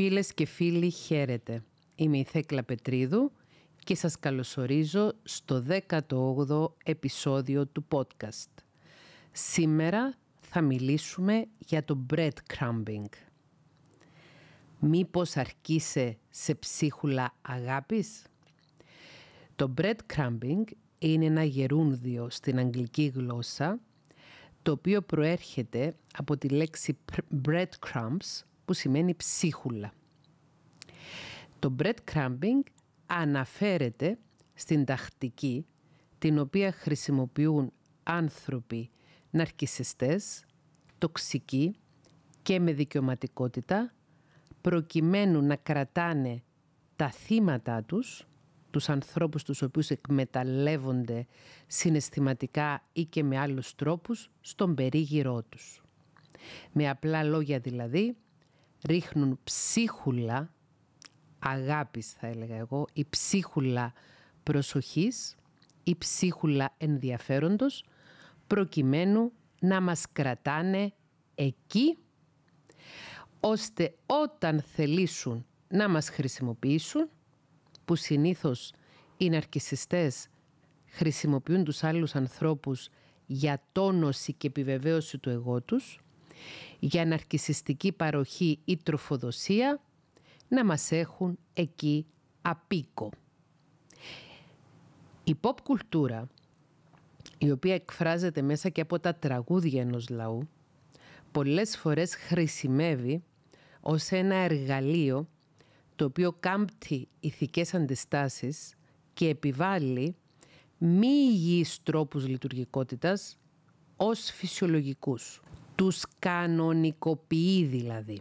Φίλες και φίλοι, χαίρετε. Είμαι η Θέκλα Πετρίδου και σας καλωσορίζω στο 18ο επεισόδιο του podcast. Σήμερα θα μιλήσουμε για το breadcrumbing. Μήπως αρκείσαι σε ψίχουλα αγάπης? Το breadcrumbing είναι ένα γερούνδιο στην αγγλική γλώσσα το οποίο προέρχεται από τη λέξη breadcrumbs που σημαίνει ψίχουλα. Το breadcrumbing αναφέρεται στην τακτική την οποία χρησιμοποιούν άνθρωποι ναρκισιστές, τοξικοί και με δικαιωματικότητα προκειμένου να κρατάνε τα θύματα τους, τους ανθρώπους τους οποίους εκμεταλλεύονται συναισθηματικά ή και με άλλους τρόπους στον περίγυρό τους. Με απλά λόγια δηλαδή, ρίχνουν ψίχουλα αγάπης θα έλεγα εγώ ή ψίχουλα προσοχής ή ψίχουλα ενδιαφέροντος προκειμένου να μας κρατάνε εκεί ώστε όταν θελήσουν να μας χρησιμοποιήσουν που συνήθως οι ναρκισιστές χρησιμοποιούν τους άλλους ανθρώπους για τόνωση και επιβεβαίωση του εγώ τους για ναρκισιστική παροχή ή τροφοδοσία να μας έχουν εκεί απίκο. Η pop κουλτούρα, η οποία εκφράζεται μέσα και από τα τραγούδια ενός λαού, πολλές φορές χρησιμεύει ως ένα εργαλείο το οποίο κάμπτει ηθικές αντιστάσεις και επιβάλλει μη υγιείς τρόπους λειτουργικότητας ως φυσιολογικούς. Τους κανονικοποιεί δηλαδή.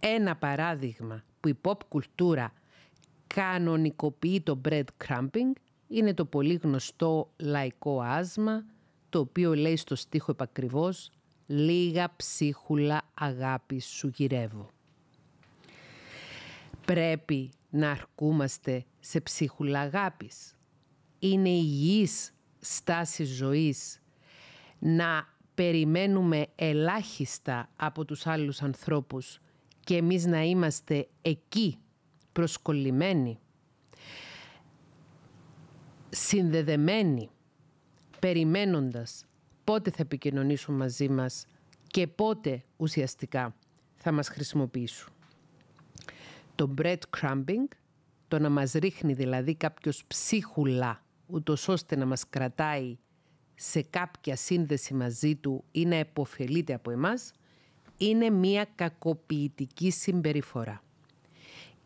Ένα παράδειγμα που η pop κουλτούρα κανονικοποιεί το bread crumping είναι το πολύ γνωστό λαϊκό άσμα το οποίο λέει στο στίχο επακριβώς «Λίγα ψίχουλα αγάπη σου γυρεύω». Πρέπει να αρκούμαστε σε ψίχουλα αγάπης. Είναι υγιής στάση ζωής να περιμένουμε ελάχιστα από τους άλλους ανθρώπους και εμείς να είμαστε εκεί προσκολλημένοι, συνδεδεμένοι, περιμένοντας πότε θα επικοινωνήσουν μαζί μας και πότε ουσιαστικά θα μας χρησιμοποιήσουν. Το bread crumbing, το να μας ρίχνει δηλαδή κάποιος ψίχουλα, ούτως ώστε να μας κρατάει σε κάποια σύνδεση μαζί του ή να επωφελείται από εμάς, είναι μία κακοποιητική συμπεριφορά.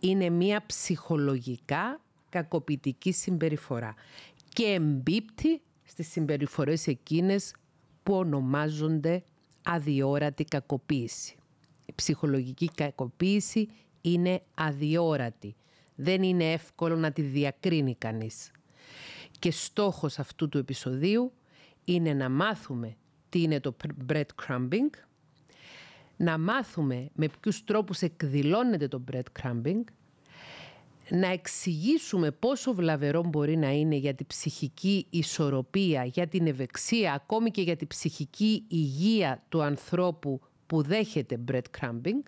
Είναι μία ψυχολογικά κακοποιητική συμπεριφορά και εμπίπτει στις συμπεριφορές εκείνες που ονομάζονται αδιόρατη κακοποίηση. Η ψυχολογική κακοποίηση είναι αδιόρατη. Δεν είναι εύκολο να τη διακρίνει κανείς. Και στόχος αυτού του επεισοδίου είναι να μάθουμε τι είναι το breadcrumbing, να μάθουμε με ποιους τρόπους εκδηλώνεται το breadcrumbing, να εξηγήσουμε πόσο βλαβερό μπορεί να είναι για την ψυχική ισορροπία, για την ευεξία, ακόμη και για την ψυχική υγεία του ανθρώπου που δέχεται breadcrumbing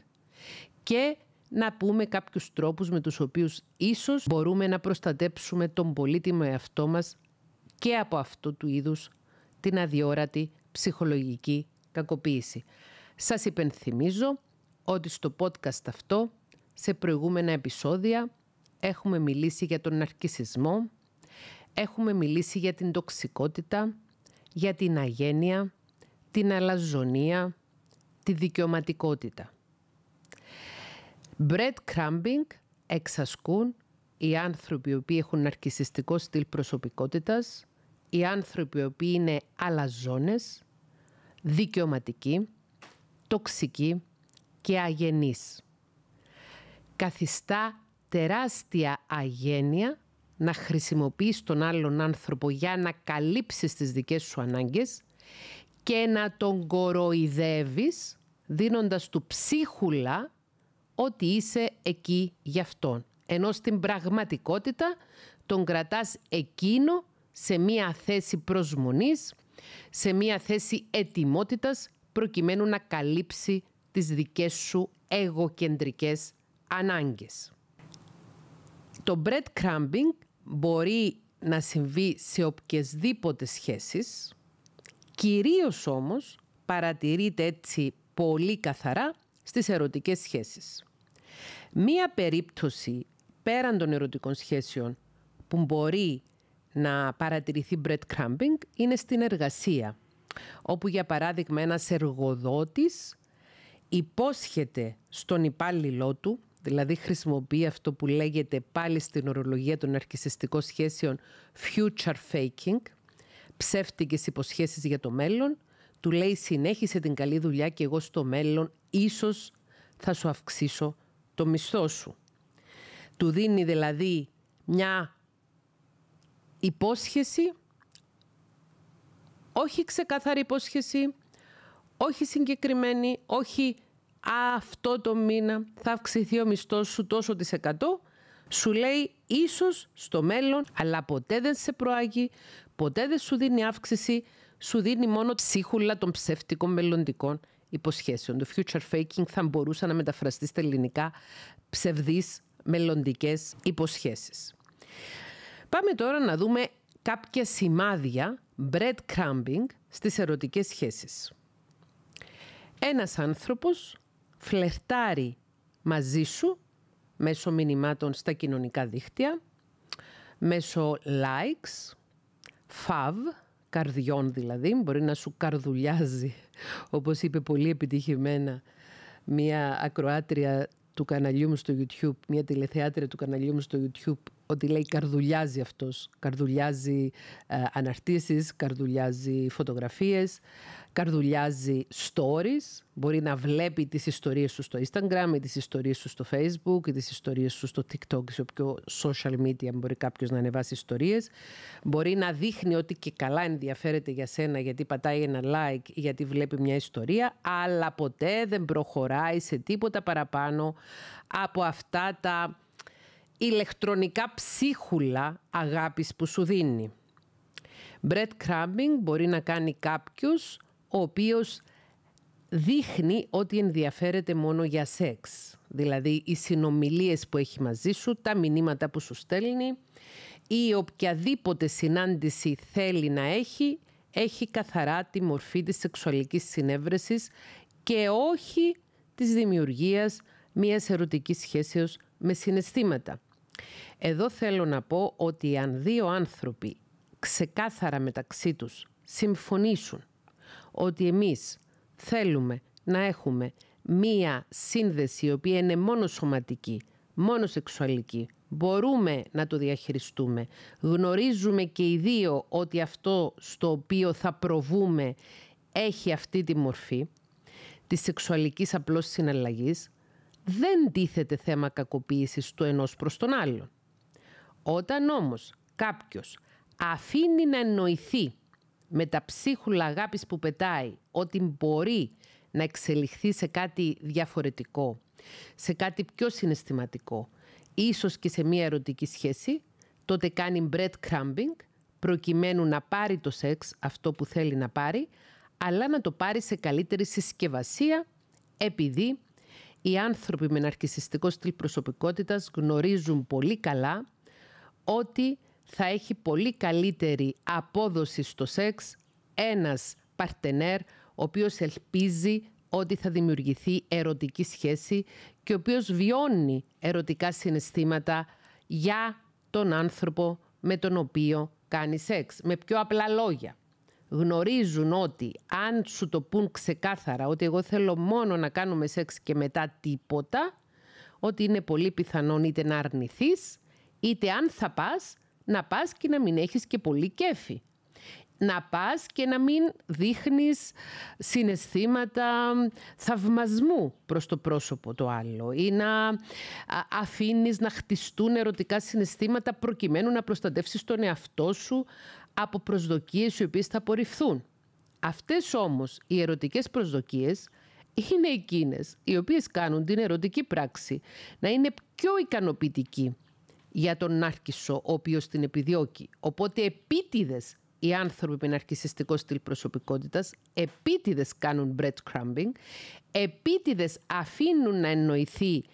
και να πούμε κάποιους τρόπους με τους οποίους ίσως μπορούμε να προστατέψουμε τον πολύτιμο εαυτό μας και από αυτό του είδους την αδιόρατη ψυχολογική κακοποίηση. Σας υπενθυμίζω ότι στο podcast αυτό, σε προηγούμενα επεισόδια, έχουμε μιλήσει για τον ναρκισισμό, έχουμε μιλήσει για την τοξικότητα, για την αγένεια, την αλαζονία, τη δικαιωματικότητα. Breadcrumbing εξασκούν οι άνθρωποι οι οποίοι έχουν ναρκισιστικό στυλ προσωπικότητας οι άνθρωποι οι οποίοι είναι αλαζόνες, δικαιωματικοί, τοξικοί και αγενείς. Καθιστά τεράστια αγένεια να χρησιμοποιείς τον άλλον άνθρωπο για να καλύψεις τις δικές σου ανάγκες και να τον κοροϊδεύεις δίνοντας του ψίχουλα ότι είσαι εκεί για αυτόν. Ενώ στην πραγματικότητα τον κρατάς εκείνο σε μία θέση προσμονής, σε μία θέση ετοιμότητας προκειμένου να καλύψει τις δικές σου εγωκεντρικές ανάγκες. Το breadcrumbing μπορεί να συμβεί σε οποιασδήποτε σχέσεις, κυρίως όμως παρατηρείται έτσι πολύ καθαρά στις ερωτικές σχέσεις. Μία περίπτωση πέραν των ερωτικών σχέσεων που μπορεί να παρατηρηθεί breadcrumbing είναι στην εργασία, όπου για παράδειγμα ένας εργοδότης υπόσχεται στον υπάλληλό του, δηλαδή χρησιμοποιεί αυτό που λέγεται πάλι στην ορολογία των αρχισιστικών σχέσεων future faking, ψεύτικες υποσχέσεις για το μέλλον, του λέει συνέχισε την καλή δουλειά και εγώ στο μέλλον ίσως θα σου αυξήσω το μισθό σου. Του δίνει δηλαδή μια υπόσχεση, όχι ξεκάθαρη υπόσχεση, όχι συγκεκριμένη, όχι αυτό το μήνα θα αυξηθεί ο μισθός σου τόσο της εκατό, σου λέει ίσως στο μέλλον, αλλά ποτέ δεν σε προάγει, ποτέ δεν σου δίνει αύξηση, σου δίνει μόνο ψίχουλα των ψεύτικων μελλοντικών υποσχέσεων. Το future faking θα μπορούσε να μεταφραστεί στα ελληνικά ψευδείς μελλοντικές υποσχέσεις. Πάμε τώρα να δούμε κάποια σημάδια breadcrumbing στις ερωτικές σχέσεις. Ένας άνθρωπος φλερτάρει μαζί σου μέσω μηνυμάτων στα κοινωνικά δίχτυα, μέσω likes, fav, καρδιών δηλαδή, μπορεί να σου καρδουλιάζει, όπως είπε πολύ επιτυχημένα μια ακροάτρια του καναλιού μου στο YouTube, μια τηλεθεάτρια του καναλιού μου στο YouTube, ότι λέει καρδουλιάζει αυτός. Καρδουλιάζει ε, αναρτήσεις, καρδουλιάζει φωτογραφίες, καρδουλιάζει stories. Μπορεί να βλέπει τις ιστορίες σου στο Instagram ή τις ιστορίες σου στο Facebook ή τις ιστορίες σου στο TikTok, σε όποιο social media μπορεί κάποιος να ανεβάσει ιστορίες. Μπορεί να δείχνει ότι και καλά ενδιαφέρεται για σένα γιατί πατάει ένα like ή γιατί βλέπει μια ιστορία, αλλά ποτέ δεν προχωράει σε τίποτα παραπάνω από αυτά τα ηλεκτρονικά ψίχουλα αγάπης που σου δίνει. Breadcrumbing μπορεί να κάνει κάποιος ο οποίος δείχνει ότι ενδιαφέρεται μόνο για σεξ. Δηλαδή οι συνομιλίες που έχει μαζί σου, τα μηνύματα που σου στέλνει ή οποιαδήποτε συνάντηση θέλει να έχει, έχει καθαρά τη μορφή της σεξουαλικής συνέβρεσης και όχι της δημιουργίας μιας ερωτικής σχέση με συναισθήματα. Εδώ θέλω να πω ότι αν δύο άνθρωποι ξεκάθαρα μεταξύ τους συμφωνήσουν ότι εμείς θέλουμε να έχουμε μία σύνδεση η οποία είναι μόνο σωματική, μόνο σεξουαλική, μπορούμε να το διαχειριστούμε. Γνωρίζουμε και οι δύο ότι αυτό στο οποίο θα προβούμε έχει αυτή τη μορφή της σεξουαλικής απλώς συναλλαγής δεν τίθεται θέμα κακοποίησης του ενός προς τον άλλον. Όταν όμως κάποιος αφήνει να εννοηθεί με τα ψίχουλα αγάπης που πετάει ότι μπορεί να εξελιχθεί σε κάτι διαφορετικό, σε κάτι πιο συναισθηματικό, ίσως και σε μία ερωτική σχέση, τότε κάνει breadcrumbing προκειμένου να πάρει το σεξ αυτό που θέλει να πάρει, αλλά να το πάρει σε καλύτερη συσκευασία επειδή οι άνθρωποι με ναρκισιστικό στυλ προσωπικότητας γνωρίζουν πολύ καλά ότι θα έχει πολύ καλύτερη απόδοση στο σεξ ένας παρτενέρ ο οποίος ελπίζει ότι θα δημιουργηθεί ερωτική σχέση και ο οποίος βιώνει ερωτικά συναισθήματα για τον άνθρωπο με τον οποίο κάνει σεξ. Με πιο απλά λόγια γνωρίζουν ότι αν σου το πούν ξεκάθαρα ότι εγώ θέλω μόνο να κάνουμε σεξ και μετά τίποτα, ότι είναι πολύ πιθανόν είτε να αρνηθείς, είτε αν θα πας, να πας και να μην έχεις και πολύ κέφι. Να πας και να μην δείχνεις συναισθήματα θαυμασμού προς το πρόσωπο το άλλο ή να αφήνεις να χτιστούν ερωτικά συναισθήματα προκειμένου να προστατεύσεις τον εαυτό σου από προσδοκίες οι οποίες θα απορριφθούν. Αυτές όμως οι ερωτικές προσδοκίες είναι εκείνες οι οποίες κάνουν την ερωτική πράξη να είναι πιο ικανοποιητική για τον νάρκισο ο οποίος την επιδιώκει. Οπότε επίτηδες οι άνθρωποι με ναρκισιστικό στυλ προσωπικότητας επίτηδες κάνουν breadcrumbing, επίτηδες αφήνουν να εννοηθεί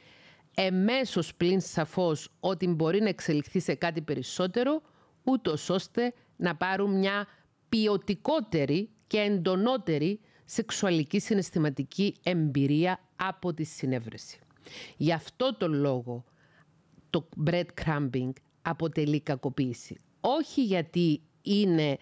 εμέσως πλην σαφώς ότι μπορεί να εξελιχθεί σε κάτι περισσότερο, ούτως ώστε να πάρουν μια ποιοτικότερη και εντονότερη σεξουαλική συναισθηματική εμπειρία από τη συνέβρεση. Γι' αυτό το λόγο το breadcrumbing αποτελεί κακοποίηση. Όχι γιατί είναι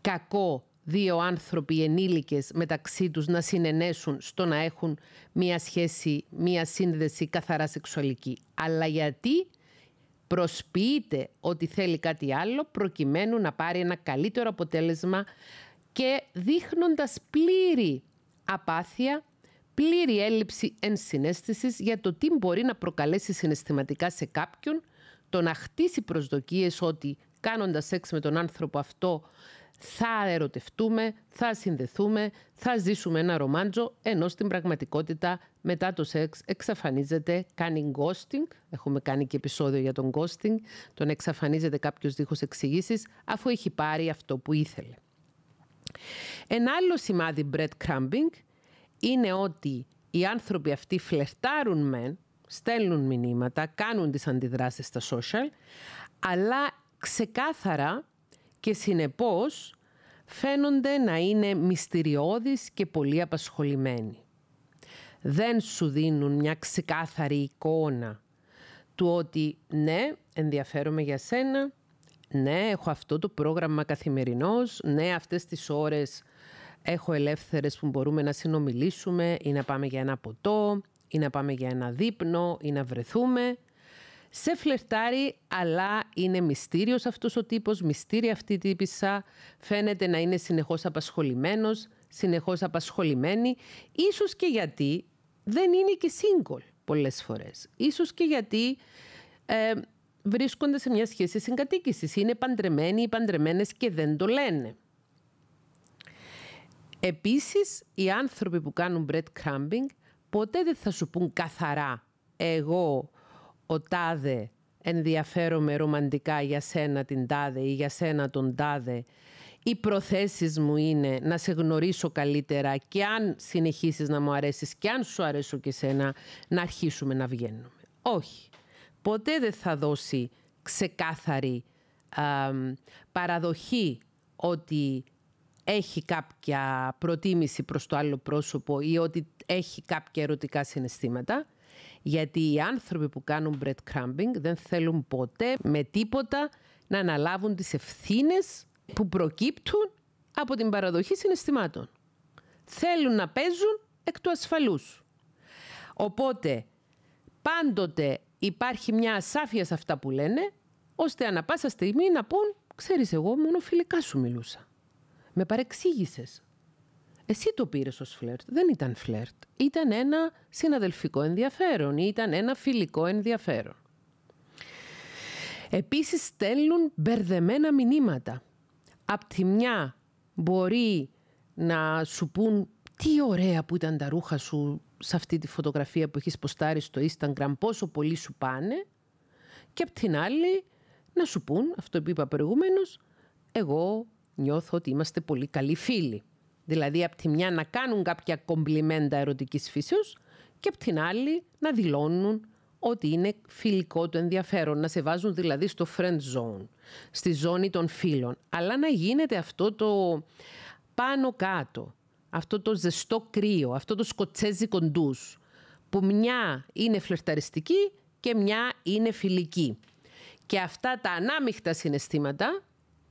κακό δύο άνθρωποι ενήλικες μεταξύ τους να συνενέσουν στο να έχουν μία σχέση, μία σύνδεση καθαρά σεξουαλική. Αλλά γιατί προσποιείται ότι θέλει κάτι άλλο προκειμένου να πάρει ένα καλύτερο αποτέλεσμα και δείχνοντας πλήρη απάθεια, πλήρη έλλειψη ενσυναίσθησης για το τι μπορεί να προκαλέσει συναισθηματικά σε κάποιον, το να χτίσει προσδοκίες ότι κάνοντας σεξ με τον άνθρωπο αυτό θα ερωτευτούμε, θα συνδεθούμε, θα ζήσουμε ένα ρομάντζο, ενώ στην πραγματικότητα μετά το σεξ εξαφανίζεται, κάνει ghosting, έχουμε κάνει και επεισόδιο για τον ghosting, τον εξαφανίζεται κάποιος δίχως εξηγήσεις, αφού έχει πάρει αυτό που ήθελε. Ένα άλλο σημάδι breadcrumbing είναι ότι οι άνθρωποι αυτοί φλερτάρουν μεν, στέλνουν μηνύματα, κάνουν τις αντιδράσεις στα social, αλλά ξεκάθαρα και συνεπώς φαίνονται να είναι μυστηριώδεις και πολύ απασχολημένοι. Δεν σου δίνουν μια ξεκάθαρη εικόνα του ότι ναι, ενδιαφέρομαι για σένα, ναι, έχω αυτό το πρόγραμμα καθημερινός, ναι, αυτές τις ώρες έχω ελεύθερες που μπορούμε να συνομιλήσουμε ή να πάμε για ένα ποτό ή να πάμε για ένα δείπνο ή να βρεθούμε σε φλερτάρει, αλλά είναι μυστήριος αυτός ο τύπος, μυστήρια αυτή η τύπησα, φαίνεται να είναι συνεχώς απασχολημένος, συνεχώς απασχολημένη, ίσως και γιατί δεν είναι και single πολλές φορές. Ίσως και γιατί ε, βρίσκονται σε μια σχέση συγκατοίκησης, είναι παντρεμένοι ή παντρεμένες και δεν το λένε. Επίσης, οι άνθρωποι που κάνουν breadcrumbing ποτέ δεν θα σου πούν καθαρά «εγώ ο τάδε ενδιαφέρομαι ρομαντικά για σένα την τάδε ή για σένα τον τάδε. Οι προθέσεις μου είναι να σε γνωρίσω καλύτερα και αν συνεχίσεις να μου αρέσεις και αν σου αρέσω και σένα να αρχίσουμε να βγαίνουμε. Όχι. Ποτέ δεν θα δώσει ξεκάθαρη παραδοχή ότι έχει κάποια προτίμηση προς το άλλο πρόσωπο ή ότι έχει κάποια ερωτικά συναισθήματα. Γιατί οι άνθρωποι που κάνουν breadcrumbing δεν θέλουν ποτέ με τίποτα να αναλάβουν τις ευθύνες που προκύπτουν από την παραδοχή συναισθημάτων. Θέλουν να παίζουν εκ του ασφαλούς. Οπότε, πάντοτε υπάρχει μια ασάφεια σε αυτά που λένε, ώστε ανα πάσα στιγμή να πούν «Ξέρεις, εγώ μόνο φιλικά σου μιλούσα. Με παρεξήγησες. Εσύ το πήρες ως φλερτ. Δεν ήταν φλερτ. Ήταν ένα συναδελφικό ενδιαφέρον ή ήταν ένα φιλικό ενδιαφέρον. Επίσης στέλνουν μπερδεμένα μηνύματα. Απ' τη μια μπορεί να σου πούν τι ωραία που ήταν τα ρούχα σου σε αυτή τη φωτογραφία που έχεις ποστάρει στο Instagram, πόσο πολύ σου πάνε. Και απ' την άλλη να σου πούν, αυτό που είπα προηγουμένως, εγώ νιώθω ότι είμαστε πολύ καλοί φίλοι. Δηλαδή από τη μια να κάνουν κάποια κομπλιμέντα ερωτικής φύσεως και από την άλλη να δηλώνουν ότι είναι φιλικό το ενδιαφέρον, να σε βάζουν δηλαδή στο friend zone, στη ζώνη των φίλων. Αλλά να γίνεται αυτό το πάνω κάτω, αυτό το ζεστό κρύο, αυτό το σκοτσέζι κοντούς, που μια είναι φλερταριστική και μια είναι φιλική. Και αυτά τα ανάμειχτα συναισθήματα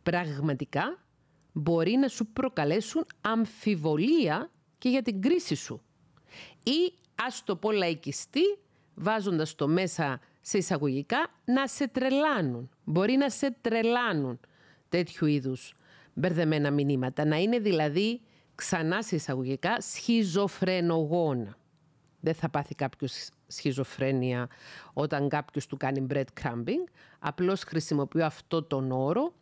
πραγματικά μπορεί να σου προκαλέσουν αμφιβολία και για την κρίση σου. Ή ας το πω λαϊκιστή, βάζοντας το μέσα σε εισαγωγικά, να σε τρελάνουν. Μπορεί να σε τρελάνουν τέτοιου είδους μπερδεμένα μηνύματα. Να είναι δηλαδή ξανά σε εισαγωγικά σχιζοφρενογόνα. Δεν θα πάθει κάποιος σχιζοφρένεια όταν κάποιος του κάνει bread crumbing. Απλώς χρησιμοποιώ αυτό τον όρο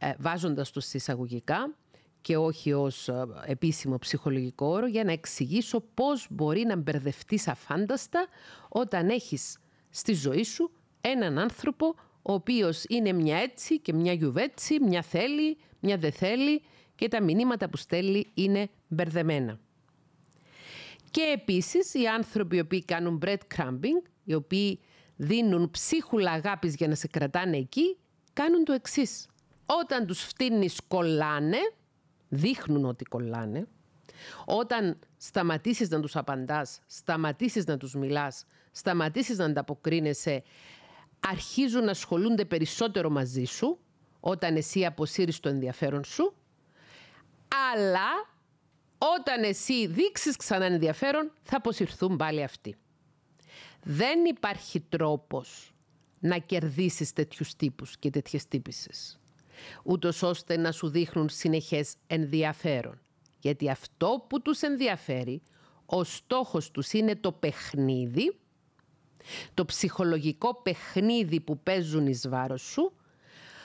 ε, βάζοντας το εισαγωγικά και όχι ως ε, επίσημο ψυχολογικό όρο για να εξηγήσω πώς μπορεί να μπερδευτείς αφάνταστα όταν έχεις στη ζωή σου έναν άνθρωπο ο οποίος είναι μια έτσι και μια γιουβέτσι, μια θέλει, μια δε θέλει και τα μηνύματα που στέλνει είναι μπερδεμένα. Και επίσης οι άνθρωποι οι οποίοι κάνουν breadcrumbing, οι οποίοι δίνουν ψίχουλα αγάπης για να σε κρατάνε εκεί, κάνουν το εξής. Όταν τους φτύνεις κολλάνε, δείχνουν ότι κολλάνε. Όταν σταματήσεις να τους απαντάς, σταματήσεις να τους μιλάς, σταματήσεις να ανταποκρίνεσαι, αρχίζουν να ασχολούνται περισσότερο μαζί σου, όταν εσύ αποσύρεις το ενδιαφέρον σου, αλλά όταν εσύ δείξεις ξανά ενδιαφέρον, θα αποσυρθούν πάλι αυτοί. Δεν υπάρχει τρόπος να κερδίσεις τέτοιους τύπους και τέτοιες τύπησες ούτως ώστε να σου δείχνουν συνεχές ενδιαφέρον. Γιατί αυτό που τους ενδιαφέρει, ο στόχος τους είναι το παιχνίδι, το ψυχολογικό παιχνίδι που παίζουν εις βάρος σου,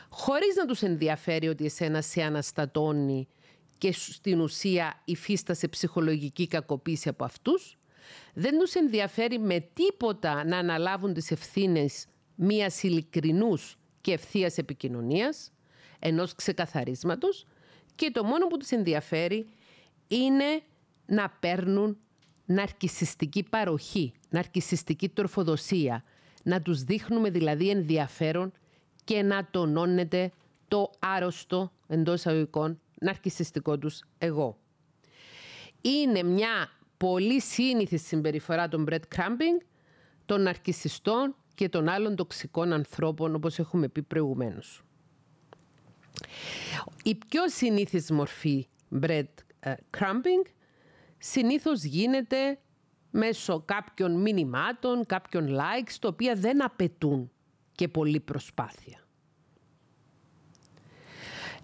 χωρίς να τους ενδιαφέρει ότι εσένα σε αναστατώνει και στην ουσία υφίστασε ψυχολογική κακοποίηση από αυτούς, δεν τους ενδιαφέρει με τίποτα να αναλάβουν τις ευθύνες μίας ειλικρινούς και ευθείας επικοινωνίας, ενός ξεκαθαρίσματος και το μόνο που τους ενδιαφέρει είναι να παίρνουν ναρκισιστική παροχή, ναρκισιστική τροφοδοσία, να τους δείχνουμε δηλαδή ενδιαφέρον και να τονώνεται το άρρωστο εντός εισαγωγικών ναρκισιστικό τους εγώ. Είναι μια πολύ σύνηθη συμπεριφορά των breadcrumbing, των ναρκισιστών και των άλλων τοξικών ανθρώπων όπως έχουμε πει προηγουμένως. Η πιο συνήθις μορφή bread ε, crumping συνήθως γίνεται μέσω κάποιων μηνυμάτων, κάποιων likes, τα οποία δεν απαιτούν και πολλή προσπάθεια.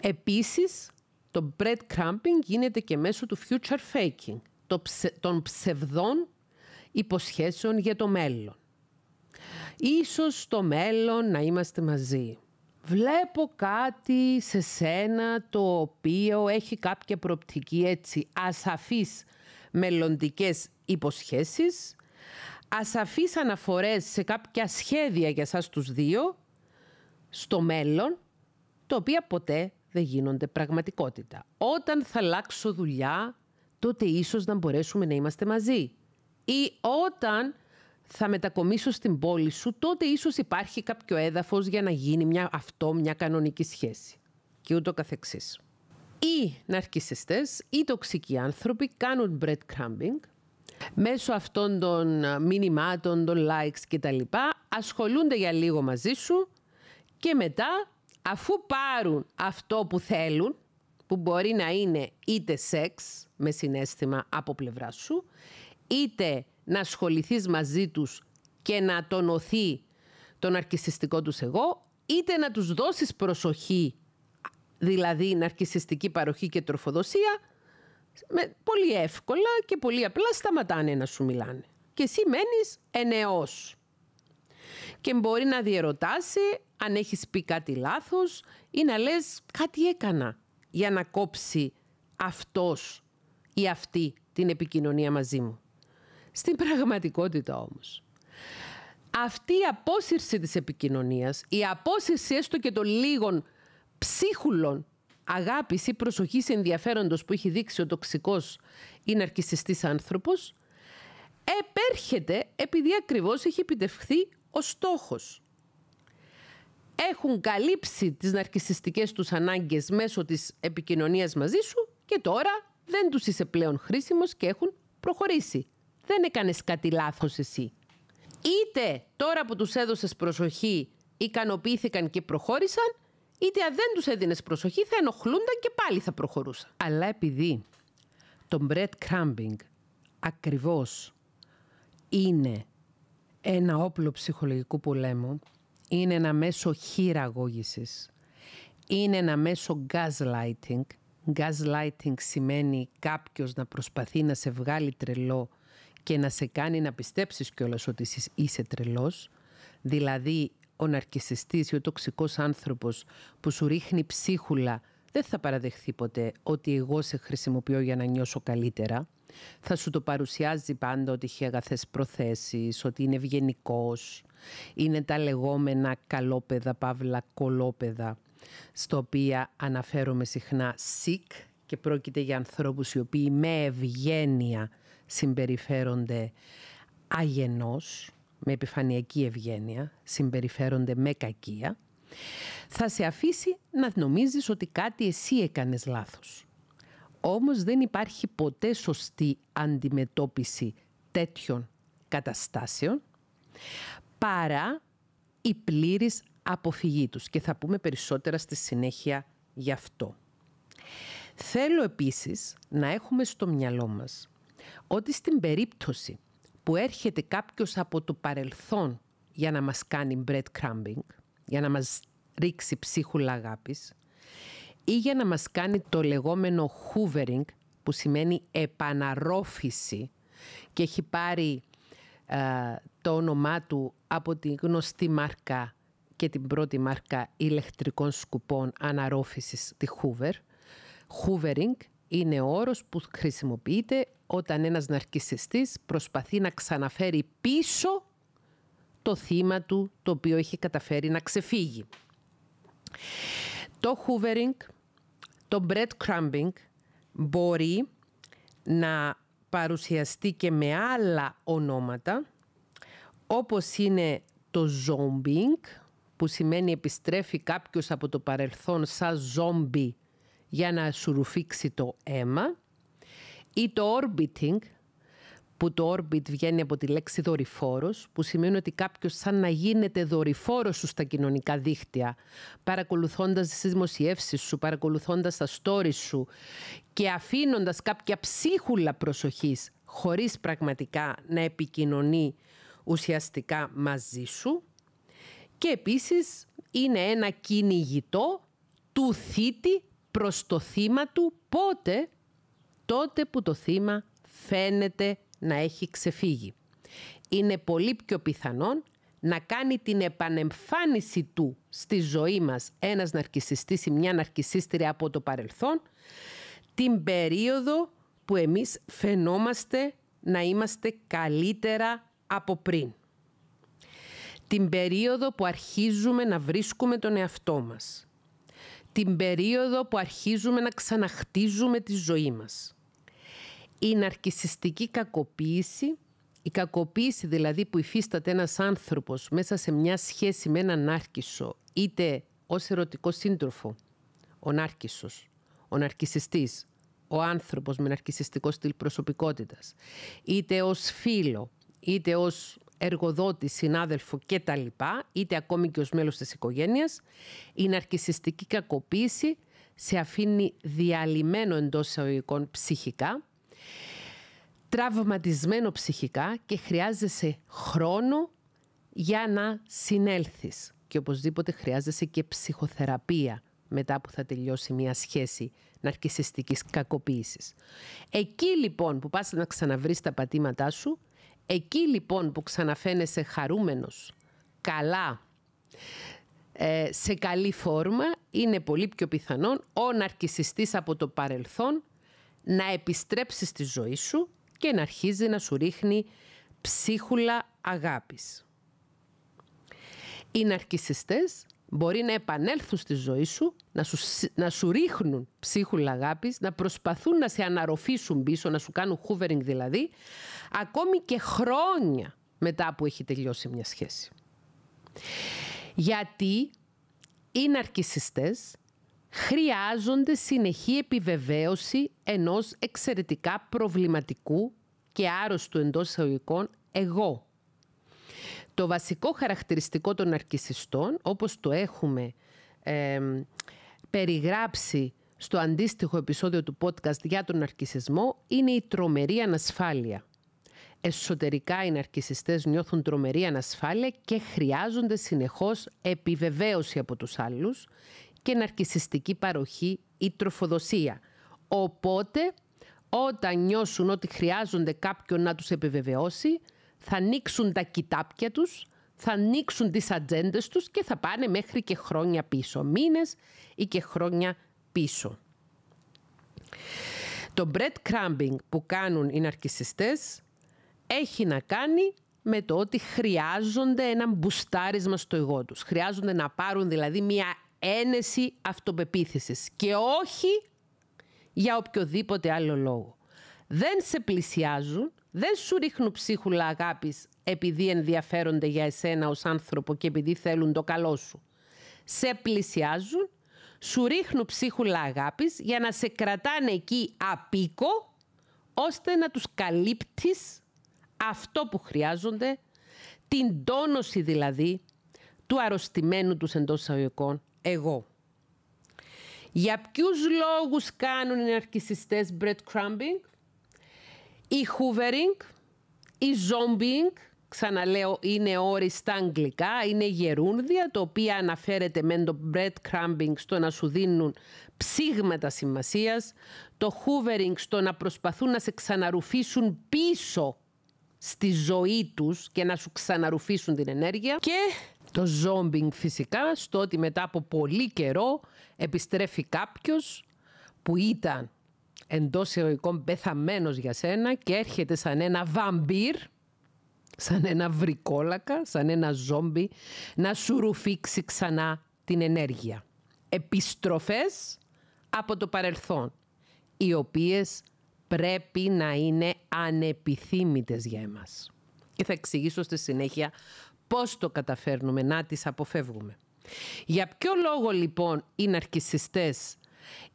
Επίσης, το crumping γίνεται και μέσω του future faking, των ψευδών υποσχέσεων για το μέλλον. Ίσως στο μέλλον να είμαστε μαζί. Βλέπω κάτι σε σένα το οποίο έχει κάποια προοπτική έτσι ασαφείς μελλοντικές υποσχέσεις, ασαφείς αναφορές σε κάποια σχέδια για σας τους δύο στο μέλλον, το οποία ποτέ δεν γίνονται πραγματικότητα. Όταν θα αλλάξω δουλειά, τότε ίσως να μπορέσουμε να είμαστε μαζί. Ή όταν θα μετακομίσω στην πόλη σου, τότε ίσως υπάρχει κάποιο έδαφος για να γίνει μια, αυτό μια κανονική σχέση. Και ούτω καθεξής. Ή ναρκισιστές ή τοξικοί άνθρωποι κάνουν breadcrumbing μέσω αυτών των ε, μηνυμάτων, των likes κτλ. Ασχολούνται για λίγο μαζί σου και μετά αφού πάρουν αυτό που θέλουν, που μπορεί να είναι είτε σεξ με συνέστημα από πλευρά σου, είτε να ασχοληθείς μαζί τους και να τονωθεί τον αρκισιστικό τους εγώ, είτε να τους δώσεις προσοχή, δηλαδή ναρκισιστική παροχή και τροφοδοσία, με, πολύ εύκολα και πολύ απλά σταματάνε να σου μιλάνε. Και εσύ μένεις ενεός. Και μπορεί να διερωτάσει αν έχεις πει κάτι λάθος ή να λες κάτι έκανα για να κόψει αυτός ή αυτή την επικοινωνία μαζί μου. Στην πραγματικότητα όμως, αυτή η απόσυρση της επικοινωνίας, η απόσυρση έστω και των λίγων ψίχουλων αγάπης ή προσοχής ενδιαφέροντος που έχει δείξει ο τοξικός ή ναρκισιστής άνθρωπος, επέρχεται επειδή ακριβώς έχει επιτευχθεί ο στόχος. Έχουν καλύψει τις ναρκισιστικές τους ανάγκες μέσω της επικοινωνίας μαζί σου και τώρα δεν τους είσαι πλέον χρήσιμος και έχουν προχωρήσει δεν έκανες κάτι λάθος εσύ. Είτε τώρα που τους έδωσες προσοχή ικανοποιήθηκαν και προχώρησαν, είτε αν δεν τους έδινες προσοχή θα ενοχλούνταν και πάλι θα προχωρούσαν. Αλλά επειδή το breadcrumbing ακριβώς είναι ένα όπλο ψυχολογικού πολέμου, είναι ένα μέσο χειραγώγησης, είναι ένα μέσο gaslighting. Gaslighting σημαίνει κάποιος να προσπαθεί να σε βγάλει τρελό και να σε κάνει να πιστέψεις κιόλας ότι είσαι τρελός. Δηλαδή, ο ναρκισιστής ή ο τοξικός άνθρωπος που σου ρίχνει ψίχουλα δεν θα παραδεχθεί ποτέ ότι εγώ σε χρησιμοποιώ για να νιώσω καλύτερα. Θα σου το παρουσιάζει πάντα ότι έχει αγαθές προθέσεις: ότι είναι ευγενικός, είναι τα λεγόμενα καλόπεδα, παύλα κολόπεδα, στο οποία αναφέρομαι συχνά sick και πρόκειται για ανθρώπους οι οποίοι με ευγένεια συμπεριφέρονται αγενός, με επιφανειακή ευγένεια, συμπεριφέρονται με κακία, θα σε αφήσει να νομίζεις ότι κάτι εσύ έκανες λάθος. Όμως δεν υπάρχει ποτέ σωστή αντιμετώπιση τέτοιων καταστάσεων παρά η πλήρης αποφυγή τους και θα πούμε περισσότερα στη συνέχεια γι' αυτό. Θέλω επίσης να έχουμε στο μυαλό μας ότι στην περίπτωση που έρχεται κάποιος από το παρελθόν για να μας κάνει breadcrumbing, για να μας ρίξει ψίχουλα αγάπης ή για να μας κάνει το λεγόμενο hoovering που σημαίνει επαναρρόφηση και έχει πάρει ε, το όνομά του από τη γνωστή μάρκα και την πρώτη μάρκα ηλεκτρικών σκουπών αναρρόφησης, τη Hoover. Hoovering είναι ο όρος που χρησιμοποιείται όταν ένας ναρκισιστής προσπαθεί να ξαναφέρει πίσω το θύμα του το οποίο έχει καταφέρει να ξεφύγει. Το hoovering, το breadcrumbing μπορεί να παρουσιαστεί και με άλλα ονόματα όπως είναι το zombing που σημαίνει επιστρέφει κάποιος από το παρελθόν σαν zombie για να ρουφήξει το αίμα ή το orbiting που το orbit βγαίνει από τη λέξη δορυφόρος, που σημαίνει ότι κάποιος σαν να γίνεται δορυφόρος σου στα κοινωνικά δίχτυα, παρακολουθώντας τις δημοσιεύσεις σου, παρακολουθώντας τα stories σου και αφήνοντας κάποια ψίχουλα προσοχής, χωρίς πραγματικά να επικοινωνεί ουσιαστικά μαζί σου. Και επίσης είναι ένα κυνηγητό του θήτη προς το θύμα του πότε, τότε που το θύμα φαίνεται να έχει ξεφύγει. Είναι πολύ πιο πιθανόν να κάνει την επανεμφάνιση του στη ζωή μας ένας ναρκισιστής ή μια ναρκισίστρια από το παρελθόν, την περίοδο που εμείς φαινόμαστε να είμαστε καλύτερα από πριν. Την περίοδο που αρχίζουμε να βρίσκουμε τον εαυτό μας την περίοδο που αρχίζουμε να ξαναχτίζουμε τη ζωή μας. Η ναρκισιστική κακοποίηση, η κακοποίηση δηλαδή που υφίσταται ένας άνθρωπος μέσα σε μια σχέση με έναν άρκισο, είτε ως ερωτικό σύντροφο, ο νάρκισος, ο ναρκισιστής, ο άνθρωπος με ναρκισιστικό στυλ προσωπικότητας, είτε ως φίλο, είτε ως εργοδότη, συνάδελφο κτλ. είτε ακόμη και ως μέλος της οικογένειας, η ναρκισιστική κακοποίηση σε αφήνει διαλυμένο εντός εισαγωγικών ψυχικά, τραυματισμένο ψυχικά και χρειάζεσαι χρόνο για να συνέλθεις. Και οπωσδήποτε χρειάζεσαι και ψυχοθεραπεία μετά που θα τελειώσει μια σχέση ναρκισιστικής κακοποίησης. Εκεί λοιπόν που πας να ξαναβρεις τα πατήματά σου, Εκεί λοιπόν που ξαναφαίνεσαι χαρούμενος, καλά, ε, σε καλή φόρμα, είναι πολύ πιο πιθανόν ο ναρκισιστής από το παρελθόν να επιστρέψει στη ζωή σου και να αρχίζει να σου ρίχνει ψίχουλα αγάπης. Οι ναρκισιστές μπορεί να επανέλθουν στη ζωή σου να σου, να σου ρίχνουν ψίχουλα αγάπης, να προσπαθούν να σε αναρροφήσουν πίσω, να σου κάνουν hoovering δηλαδή, ακόμη και χρόνια μετά που έχει τελειώσει μια σχέση. Γιατί οι ναρκισιστές χρειάζονται συνεχή επιβεβαίωση ενός εξαιρετικά προβληματικού και άρρωστου εντός εισαγωγικών εγώ. Το βασικό χαρακτηριστικό των ναρκισιστών, όπως το έχουμε περιγράψει στο αντίστοιχο επεισόδιο του podcast για τον αρκισισμό είναι η τρομερή ανασφάλεια. Εσωτερικά οι ναρκισιστές νιώθουν τρομερή ανασφάλεια και χρειάζονται συνεχώς επιβεβαίωση από τους άλλους και ναρκισιστική παροχή ή τροφοδοσία. Οπότε, όταν νιώσουν ότι χρειάζονται κάποιον να τους επιβεβαιώσει, θα ανοίξουν τα κοιτάπια τους, θα ανοίξουν τις ατζέντες τους και θα πάνε μέχρι και χρόνια πίσω, μήνες ή και χρόνια πίσω. Το breadcrumbing που κάνουν οι ναρκισιστές έχει να κάνει με το ότι χρειάζονται ένα μπουστάρισμα στο εγώ τους. Χρειάζονται να πάρουν δηλαδή μια ένεση αυτοπεποίθησης και όχι για οποιοδήποτε άλλο λόγο. Δεν σε πλησιάζουν, δεν σου ρίχνουν ψίχουλα αγάπης επειδή ενδιαφέρονται για εσένα ως άνθρωπο και επειδή θέλουν το καλό σου. Σε πλησιάζουν, σου ρίχνουν ψίχουλα αγάπης για να σε κρατάνε εκεί απίκο, ώστε να τους καλύπτεις αυτό που χρειάζονται, την τόνωση δηλαδή του αρρωστημένου τους εντός εισαγωγικών εγώ. Για ποιους λόγους κάνουν οι αρκισιστές breadcrumbing, η hoovering, η zombieing, ξαναλέω, είναι όριστα αγγλικά, είναι γερούνδια, το οποίο αναφέρεται με το breadcrumbing στο να σου δίνουν ψήγματα σημασίας, το hoovering στο να προσπαθούν να σε ξαναρουφήσουν πίσω στη ζωή τους και να σου ξαναρουφήσουν την ενέργεια και το zombing φυσικά στο ότι μετά από πολύ καιρό επιστρέφει κάποιος που ήταν εντός εγωικών πεθαμένος για σένα και έρχεται σαν ένα βαμπύρ σαν ένα βρικόλακα, σαν ένα ζόμπι, να σου ρουφήξει ξανά την ενέργεια. Επιστροφές από το παρελθόν, οι οποίες πρέπει να είναι ανεπιθύμητες για εμάς. Και θα εξηγήσω στη συνέχεια πώς το καταφέρνουμε να τις αποφεύγουμε. Για ποιο λόγο λοιπόν οι ναρκισιστές,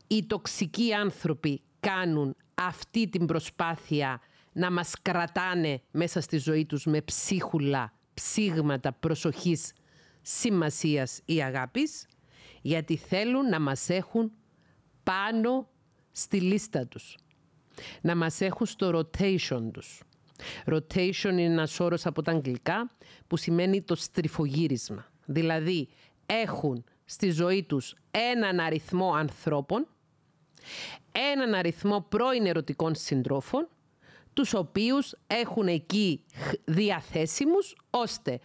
οι τοξικοί άνθρωποι κάνουν αυτή την προσπάθεια να μας κρατάνε μέσα στη ζωή τους με ψίχουλα, ψήγματα προσοχής, σημασίας ή αγάπης, γιατί θέλουν να μας έχουν πάνω στη λίστα τους. Να μας έχουν στο rotation τους. Rotation είναι ένας όρος από τα αγγλικά που σημαίνει το στριφογύρισμα. Δηλαδή έχουν στη ζωή τους έναν αριθμό ανθρώπων, έναν αριθμό πρώην ερωτικών συντρόφων τους οποίους έχουν εκεί διαθέσιμους, ώστε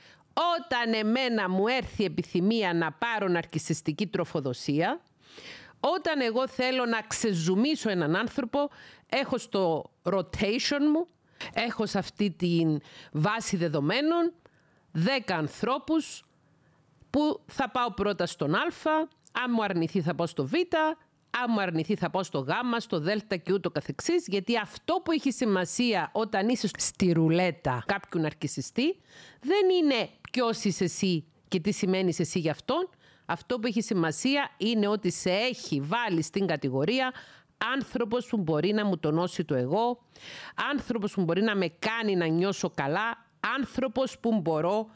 όταν εμένα μου έρθει η επιθυμία να πάρω ναρκισιστική τροφοδοσία, όταν εγώ θέλω να ξεζουμίσω έναν άνθρωπο, έχω στο rotation μου, έχω σε αυτή τη βάση δεδομένων 10 ανθρώπους που θα πάω πρώτα στον Α, αν μου αρνηθεί θα πάω στο Β, άμα αρνηθεί θα πάω στο γάμα, στο δέλτα και ούτω καθεξής, γιατί αυτό που έχει σημασία όταν είσαι στη ρουλέτα κάποιου ναρκισιστή δεν είναι ποιος είσαι εσύ και τι σημαίνεις εσύ για αυτόν. Αυτό που έχει σημασία είναι ότι σε έχει βάλει στην κατηγορία άνθρωπος που μπορεί να μου τονώσει το εγώ, άνθρωπος που μπορεί να με κάνει να νιώσω καλά, άνθρωπος που μπορώ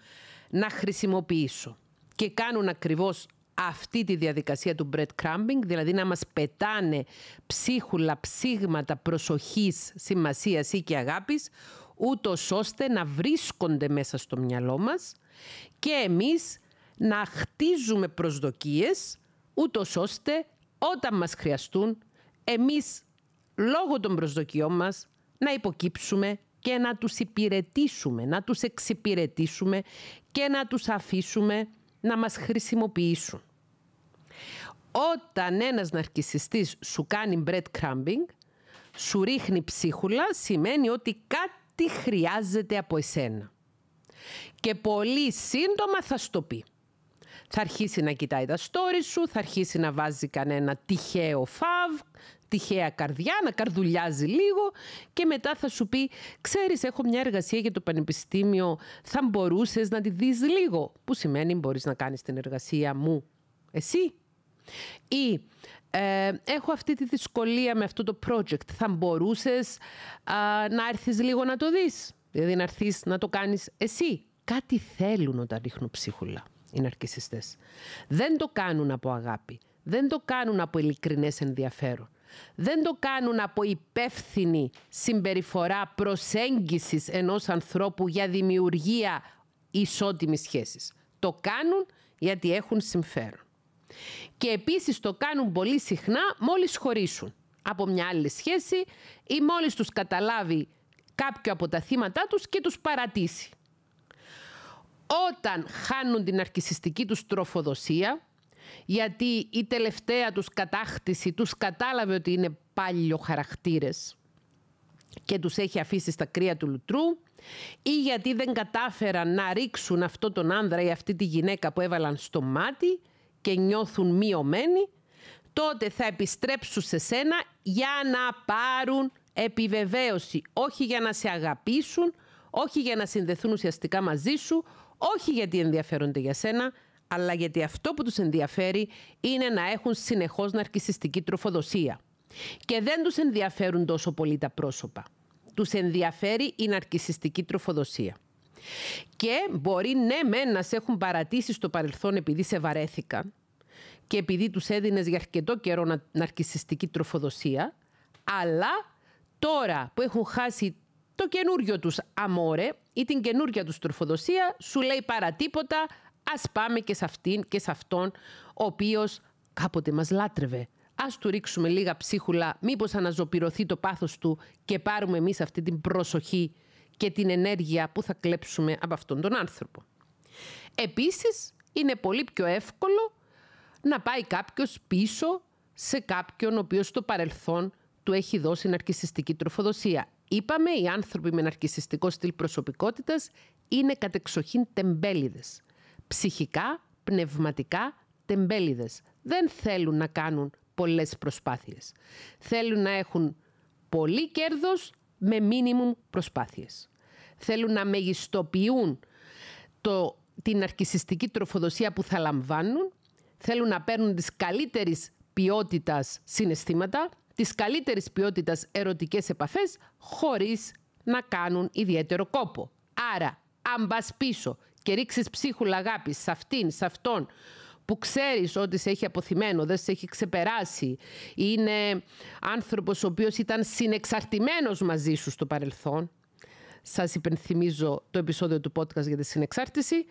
να χρησιμοποιήσω. Και κάνουν ακριβώς αυτή τη διαδικασία του breadcrumbing, δηλαδή να μας πετάνε ψίχουλα, ψήγματα προσοχής, σημασίας ή και αγάπης, ούτως ώστε να βρίσκονται μέσα στο μυαλό μας και εμείς να χτίζουμε προσδοκίες, ούτως ώστε όταν μας χρειαστούν, εμείς λόγω των προσδοκιών μας να υποκύψουμε και να τους υπηρετήσουμε, να τους εξυπηρετήσουμε και να τους αφήσουμε να μας χρησιμοποιήσουν. Όταν ένας ναρκισιστής σου κάνει breadcrumbing, σου ρίχνει ψίχουλα, σημαίνει ότι κάτι χρειάζεται από εσένα. Και πολύ σύντομα θα σου το πει. Θα αρχίσει να κοιτάει τα stories σου, θα αρχίσει να βάζει κανένα τυχαίο φαβ, τυχαία καρδιά, να καρδουλιάζει λίγο και μετά θα σου πει «Ξέρεις, έχω μια εργασία για το πανεπιστήμιο, θα μπορούσες να τη δεις λίγο». Που σημαίνει μπορείς να κάνεις την εργασία μου εσύ. Ή ε, «Έχω αυτή τη δυσκολία με αυτό το project, θα μπορούσες α, να έρθεις λίγο να το δεις». Δηλαδή να έρθεις να το κάνεις εσύ. Κάτι θέλουν όταν ρίχνουν ψίχουλα οι ναρκισιστές. Δεν το κάνουν από αγάπη. Δεν το κάνουν από ειλικρινές ενδιαφέρον. Δεν το κάνουν από υπεύθυνη συμπεριφορά προσέγγισης ενός ανθρώπου για δημιουργία ισότιμης σχέσης. Το κάνουν γιατί έχουν συμφέρον. Και επίσης το κάνουν πολύ συχνά μόλις χωρίσουν από μια άλλη σχέση ή μόλις τους καταλάβει κάποιο από τα θύματα τους και τους παρατήσει όταν χάνουν την αρκισιστική τους τροφοδοσία, γιατί η τελευταία τους κατάκτηση τους κατάλαβε ότι είναι πάλιο χαρακτήρες και τους έχει αφήσει στα κρύα του λουτρού ή γιατί δεν κατάφεραν να ρίξουν αυτό τον άνδρα ή αυτή τη γυναίκα που έβαλαν στο μάτι και νιώθουν μειωμένοι, τότε θα επιστρέψουν σε σένα για να πάρουν επιβεβαίωση, όχι για να σε αγαπήσουν, όχι για να συνδεθούν ουσιαστικά μαζί σου, όχι γιατί ενδιαφέρονται για σένα, αλλά γιατί αυτό που τους ενδιαφέρει είναι να έχουν συνεχώς ναρκισιστική τροφοδοσία. Και δεν τους ενδιαφέρουν τόσο πολύ τα πρόσωπα. Τους ενδιαφέρει η ναρκισιστική τροφοδοσία. Και μπορεί ναι με να σε έχουν παρατήσει στο παρελθόν επειδή σε βαρέθηκαν και επειδή τους έδινες για αρκετό καιρό να, τροφοδοσία, αλλά τώρα που έχουν χάσει το καινούριο τους αμόρε, ή την καινούργια τους τροφοδοσία, σου λέει παρά τίποτα, ας πάμε και σε αυτήν και σε αυτόν, ο οποίος κάποτε μας λάτρευε. Ας του ρίξουμε λίγα ψίχουλα, μήπως αναζωπηρωθεί το πάθος του και πάρουμε εμείς αυτή την προσοχή και την ενέργεια που θα κλέψουμε από αυτόν τον άνθρωπο. Επίσης, είναι πολύ πιο εύκολο να πάει κάποιος πίσω σε κάποιον ο οποίος στο παρελθόν του έχει δώσει ναρκισιστική τροφοδοσία. Είπαμε, οι άνθρωποι με ναρκισιστικό στυλ προσωπικότητας είναι κατεξοχήν τεμπέληδες. Ψυχικά, πνευματικά, τεμπέληδες. Δεν θέλουν να κάνουν πολλές προσπάθειες. Θέλουν να έχουν πολύ κέρδος με μίνιμουμ προσπάθειες. Θέλουν να μεγιστοποιούν το, την αρκισιστική τροφοδοσία που θα λαμβάνουν. Θέλουν να παίρνουν τις καλύτερες ποιότητας συναισθήματα τις καλύτερης ποιότητας ερωτικές επαφές χωρίς να κάνουν ιδιαίτερο κόπο. Άρα, αν πας πίσω και ρίξεις ψίχουλα αγάπης σε αυτήν, σε αυτόν που ξέρεις ότι σε έχει αποθυμένο, δεν σε έχει ξεπεράσει, είναι άνθρωπος ο οποίος ήταν συνεξαρτημένος μαζί σου στο παρελθόν, σας υπενθυμίζω το επεισόδιο του podcast για τη συνεξάρτηση,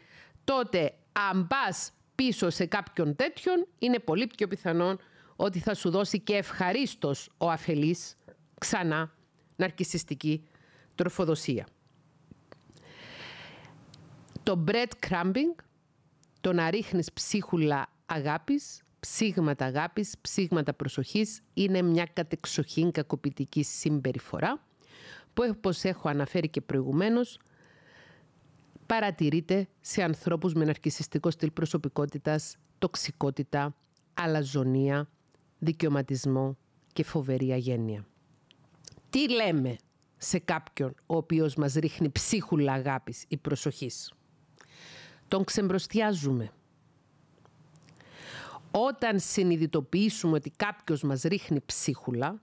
τότε αν πας πίσω σε κάποιον τέτοιον, είναι πολύ πιο πιθανόν ότι θα σου δώσει και ευχαρίστως ο αφελής ξανά ναρκιστική τροφοδοσία. Το bread crumbing, το να ρίχνεις ψίχουλα αγάπης, ψήγματα αγάπης, ψήγματα προσοχής, είναι μια κατεξοχήν κακοποιητική συμπεριφορά που όπως έχω αναφέρει και προηγουμένως, παρατηρείται σε ανθρώπους με ναρκισιστικό στυλ προσωπικότητας, τοξικότητα, αλαζονία, δικαιωματισμό και φοβερή αγένεια. Τι λέμε σε κάποιον ο οποίος μας ρίχνει ψίχουλα αγάπης ή προσοχής. Τον ξεμπροστιάζουμε. Όταν συνειδητοποιήσουμε ότι κάποιος μας ρίχνει ψίχουλα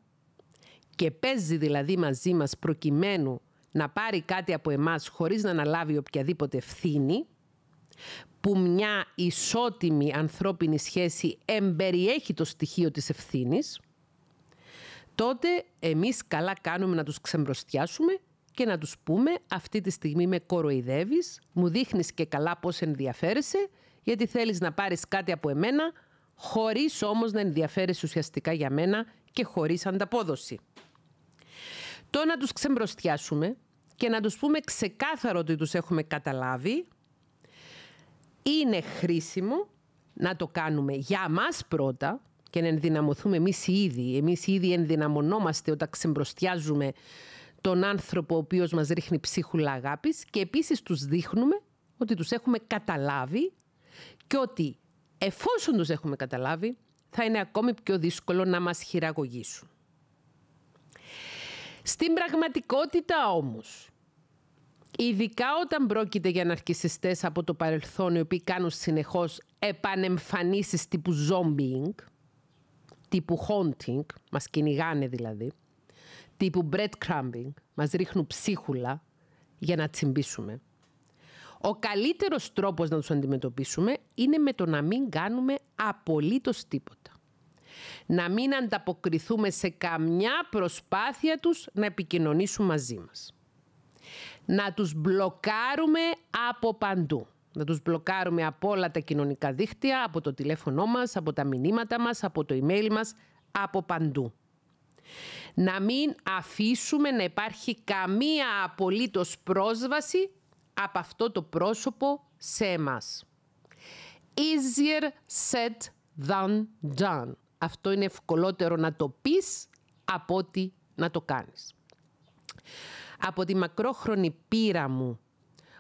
και παίζει δηλαδή μαζί μας προκειμένου να πάρει κάτι από εμάς χωρίς να αναλάβει οποιαδήποτε ευθύνη, που μια ισότιμη ανθρώπινη σχέση εμπεριέχει το στοιχείο της ευθύνης, τότε εμείς καλά κάνουμε να τους ξεμπροστιάσουμε και να τους πούμε αυτή τη στιγμή με κοροϊδεύεις, μου δείχνεις και καλά πώς ενδιαφέρεσαι, γιατί θέλεις να πάρεις κάτι από εμένα, χωρίς όμως να ενδιαφέρεσαι ουσιαστικά για μένα και χωρίς ανταπόδοση. Το να τους ξεμπροστιάσουμε και να τους πούμε ξεκάθαρο ότι τους έχουμε καταλάβει, είναι χρήσιμο να το κάνουμε για μας πρώτα και να ενδυναμωθούμε εμείς οι ίδιοι. Εμείς οι ίδιοι ενδυναμωνόμαστε όταν ξεμπροστιάζουμε τον άνθρωπο ο οποίος μας ρίχνει ψίχουλα αγάπης και επίσης τους δείχνουμε ότι τους έχουμε καταλάβει και ότι εφόσον τους έχουμε καταλάβει θα είναι ακόμη πιο δύσκολο να μας χειραγωγήσουν. Στην πραγματικότητα όμως, Ειδικά όταν πρόκειται για ναρκισιστές από το παρελθόν οι οποίοι κάνουν συνεχώς επανεμφανίσεις τύπου zombieing, τύπου haunting, μας κυνηγάνε δηλαδή, τύπου breadcrumbing, μας ρίχνουν ψίχουλα για να τσιμπήσουμε. Ο καλύτερος τρόπος να τους αντιμετωπίσουμε είναι με το να μην κάνουμε απολύτως τίποτα. Να μην ανταποκριθούμε σε καμιά προσπάθεια τους να επικοινωνήσουν μαζί μας να τους μπλοκάρουμε από παντού. Να τους μπλοκάρουμε από όλα τα κοινωνικά δίχτυα, από το τηλέφωνό μας, από τα μηνύματα μας, από το email μας, από παντού. Να μην αφήσουμε να υπάρχει καμία απολύτως πρόσβαση από αυτό το πρόσωπο σε εμάς. Easier said than done. Αυτό είναι ευκολότερο να το πεις από ότι να το κάνεις από τη μακρόχρονη πείρα μου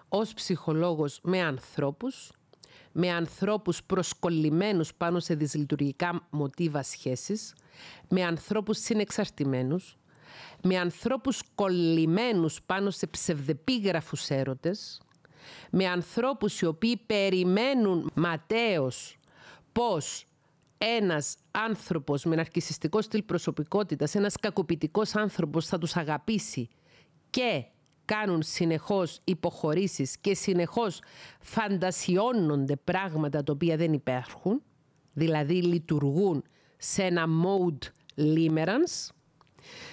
ως ψυχολόγος με ανθρώπους, με ανθρώπους προσκολλημένους πάνω σε δυσλειτουργικά μοτίβα σχέσεις, με ανθρώπους συνεξαρτημένους, με ανθρώπους κολλημένους πάνω σε ψευδεπίγραφους έρωτες, με ανθρώπους οι οποίοι περιμένουν ματέως πως ένας άνθρωπος με ναρκισιστικό στυλ προσωπικότητας, ένας κακοποιητικός άνθρωπος θα τους αγαπήσει και κάνουν συνεχώς υποχωρήσεις και συνεχώς φαντασιώνονται πράγματα τα οποία δεν υπάρχουν, δηλαδή λειτουργούν σε ένα mode limerence.